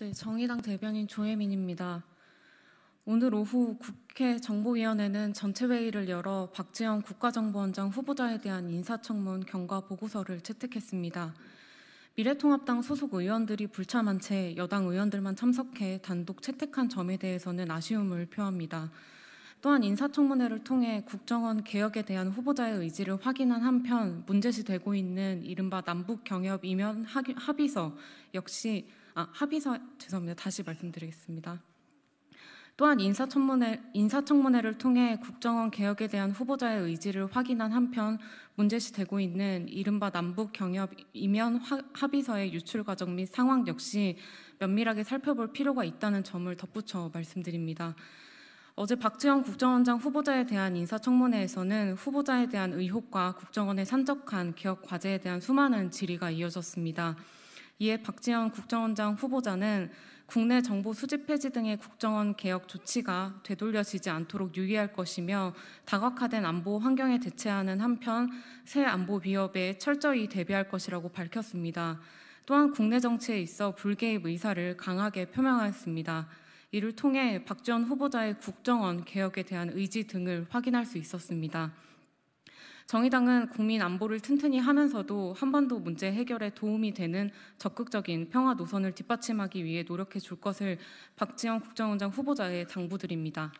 네, 정의당 대변인 조혜민입니다. 오늘 오후 국회 정보위원회는 전체 회의를 열어 박지원 국가정보원장 후보자에 대한 인사청문 경과 보고서를 채택했습니다. 미래통합당 소속 의원들이 불참한 채 여당 의원들만 참석해 단독 채택한 점에 대해서는 아쉬움을 표합니다. 또한 인사청문회를 통해 국정원 개혁에 대한 후보자의 의지를 확인한 한편 문제시되고 있는 이른바 남북 경협 이면 합의서 역시 아, 합의서 죄송합니다. 다시 말씀드리겠습니다. 또한 인사청문회, 인사청문회를 통해 국정원 개혁에 대한 후보자의 의지를 확인한 한편 문제시되고 있는 이른바 남북 경협 이면 화, 합의서의 유출 과정 및 상황 역시 면밀하게 살펴볼 필요가 있다는 점을 덧붙여 말씀드립니다. 어제 박지원 국정원장 후보자에 대한 인사청문회에서는 후보자에 대한 의혹과 국정원의 산적한 개혁 과제에 대한 수많은 질의가 이어졌습니다. 이에 박지원 국정원장 후보자는 국내 정보 수집 폐지 등의 국정원 개혁 조치가 되돌려지지 않도록 유의할 것이며 다각화된 안보 환경에 대체하는 한편 새 안보 위협에 철저히 대비할 것이라고 밝혔습니다. 또한 국내 정치에 있어 불개입 의사를 강하게 표명하였습니다. 이를 통해 박지원 후보자의 국정원 개혁에 대한 의지 등을 확인할 수 있었습니다. 정의당은 국민 안보를 튼튼히 하면서도 한반도 문제 해결에 도움이 되는 적극적인 평화 노선을 뒷받침하기 위해 노력해 줄 것을 박지원 국정원장 후보자에 당부드립니다.